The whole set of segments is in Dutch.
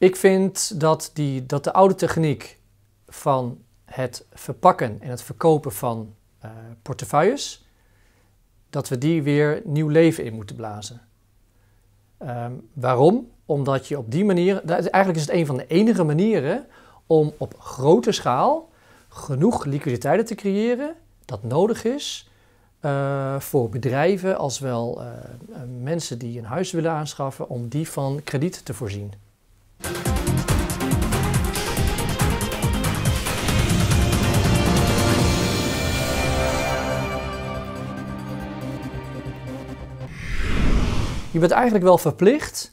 Ik vind dat, die, dat de oude techniek van het verpakken en het verkopen van eh, portefeuilles, dat we die weer nieuw leven in moeten blazen. Ehm, waarom? Omdat je op die manier, eigenlijk is het een van de enige manieren om op grote schaal genoeg liquiditeiten te creëren dat nodig is eh, voor bedrijven als wel eh, mensen die een huis willen aanschaffen, om die van krediet te voorzien. Je bent eigenlijk wel verplicht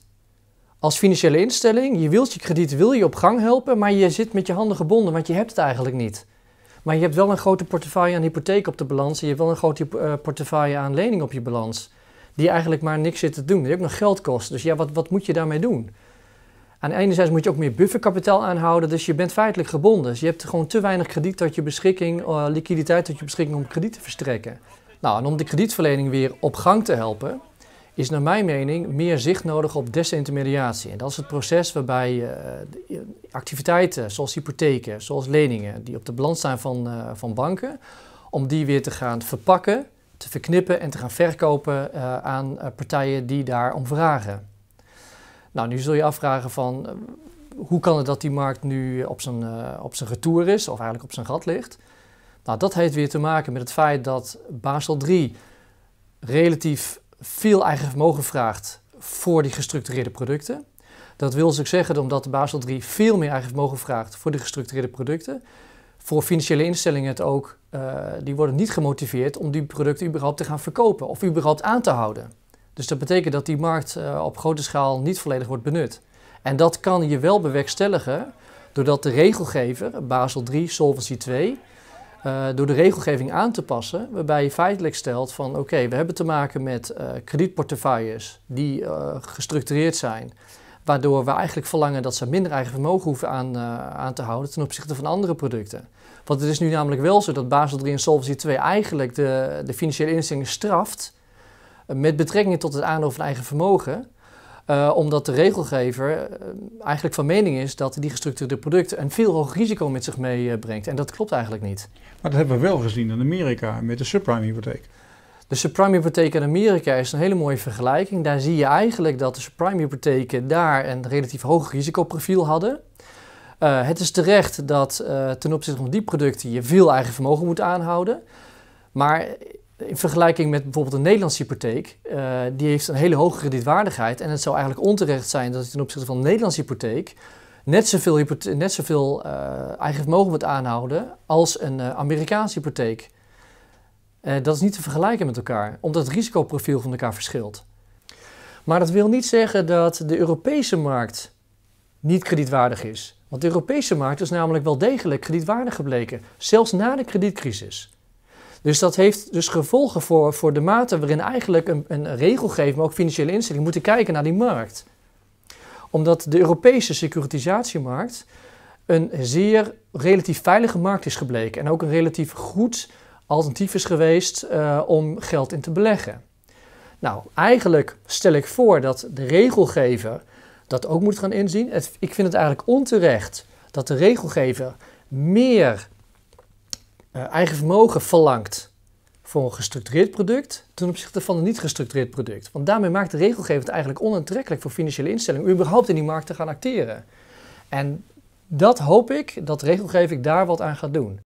als financiële instelling. Je wilt je krediet wil je op gang helpen, maar je zit met je handen gebonden, want je hebt het eigenlijk niet. Maar je hebt wel een grote portefeuille aan hypotheek op de balans en je hebt wel een grote eh, portefeuille aan lening op je balans. Die eigenlijk maar niks zit te doen. Die ook nog geld kost. Dus ja, wat, wat moet je daarmee doen? Aan de ene zijde moet je ook meer bufferkapitaal aanhouden, dus je bent feitelijk gebonden. Dus je hebt gewoon te weinig krediet tot je beschikking, eh, liquiditeit tot je beschikking om krediet te verstrekken. Nou, en om de kredietverlening weer op gang te helpen, is naar mijn mening meer zicht nodig op desintermediatie. En dat is het proces waarbij uh, activiteiten zoals hypotheken, zoals leningen, die op de balans staan van, van banken, om die weer te gaan verpakken, te verknippen en te gaan verkopen aan partijen die daarom vragen. Nou, nu zul je afvragen van eh, hoe kan het dat die markt nu eh, op zijn, eh, op zijn retour is, of eigenlijk op zijn gat ligt? Nou, dat heeft weer te maken met het feit dat Basel III relatief veel eigen vermogen vraagt voor die gestructureerde producten. Dat wil dus zeggen omdat Basel III veel meer eigen vermogen vraagt voor de gestructureerde producten. Voor financiële instellingen het ook, die worden niet gemotiveerd om die producten überhaupt te gaan verkopen of überhaupt aan te houden. Dus dat betekent dat die markt eh, op grote schaal niet volledig wordt benut. En dat kan je wel bewerkstelligen doordat de regelgever, Basel 3, Solvency 2, eh, door de regelgeving aan te passen, waarbij je feitelijk stelt van oké, we hebben te maken met uh, kredietportefeuilles die gestructureerd zijn, waardoor we eigenlijk verlangen dat ze minder eigen vermogen hoeven aan, aan te houden ten opzichte van andere producten. Want het is nu namelijk wel zo dat Basel 3 en Solvency 2 eigenlijk de, de financiële instellingen straft met betrekking tot het aandeel van eigen vermogen, eh, omdat de regelgever eh, eigenlijk van mening is dat die gestructureerde producten een veel hoger risico met zich meebrengt. Eh, en dat klopt eigenlijk niet. Maar dat hebben we wel gezien in Amerika met de subprime-hypotheek. De subprime-hypotheek in Amerika is een hele mooie vergelijking. Daar zie je eigenlijk dat de subprime-hypotheken daar een relatief hoog risicoprofiel hadden. het is terecht dat ten opzichte van die producten je veel eigen vermogen moet aanhouden. Maar in vergelijking met bijvoorbeeld een Nederlandse hypotheek, eh, die heeft een hele hoge kredietwaardigheid. En het zou eigenlijk onterecht zijn dat je ten opzichte van een Nederlandse hypotheek net zoveel, net zoveel eh, eigen vermogen moet aanhouden als een eh, Amerikaanse hypotheek. dat is niet te vergelijken met elkaar, omdat het risicoprofiel van elkaar verschilt. Maar dat wil niet zeggen dat de Europese markt niet kredietwaardig is. Want de Europese markt is namelijk wel degelijk kredietwaardig gebleken, zelfs na de kredietcrisis. Dus dat heeft dus gevolgen voor, voor de mate waarin eigenlijk een, een maar ook financiële instellingen, moeten kijken naar die markt. Omdat de Europese securitisatiemarkt een zeer relatief veilige markt is gebleken en ook een relatief goed alternatief is geweest eh, om geld in te beleggen. Nou, eigenlijk stel ik voor dat de regelgever dat ook moet gaan inzien. ik vind het eigenlijk onterecht dat de regelgever meer eh, eigen vermogen verlangt voor een gestructureerd product ten opzichte van een niet gestructureerd product. Want daarmee maakt de regelgeving het eigenlijk onaantrekkelijk voor financiële instellingen überhaupt in die markt te gaan acteren. En dat hoop ik dat regelgeving daar wat aan gaat doen.